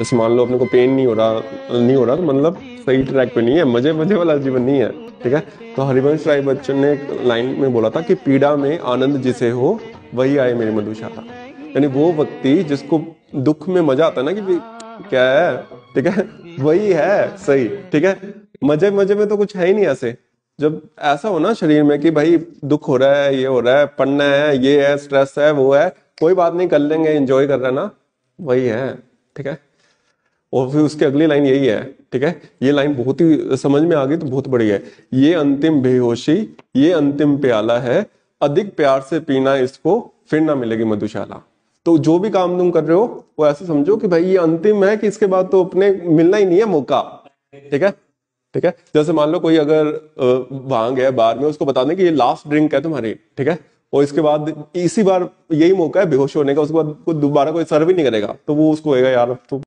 जैसे मान लो अपने को पेन नहीं हो रहा नहीं हो रहा तो मतलब सही ट्रैक पे नहीं है मजे मजे वाला जीवन नहीं है ठीक है तो हरिवंश राय बच्चन ने एक लाइन में बोला था कि पीड़ा में आनंद जिसे हो वही आए मेरी मधुशाला यानी वो व्यक्ति जिसको दुख में मजा आता है ना कि क्या है ठीक है वही है सही ठीक है मजे मजे में तो कुछ है ही नहीं ऐसे जब ऐसा हो ना शरीर में कि भाई दुख हो रहा है ये हो रहा है पढ़ना है ये है स्ट्रेस है वो है कोई बात नहीं कर लेंगे एंजॉय कर रहे ना वही है ठीक है और फिर उसके अगली लाइन यही है ठीक है ये लाइन बहुत ही समझ में आ गई तो बहुत बढ़िया है ये अंतिम बेहोशी ये अंतिम प्याला है अधिक प्यार से पीना इसको फिर ना मिलेगी मधुशाला तो जो भी काम तुम कर रहे हो वो ऐसे समझो कि भाई ये अंतिम है कि इसके बाद तो अपने मिलना ही नहीं है मौका ठीक है ठीक है जैसे मान लो कोई अगर भांग है बार में उसको बता दें कि ये लास्ट ड्रिंक है तुम्हारी ठीक है और इसके बाद इसी बार यही मौका है बेहोश होने का उसके बाद दोबारा कोई सर्व ही नहीं करेगा तो वो उसको होगा यार तो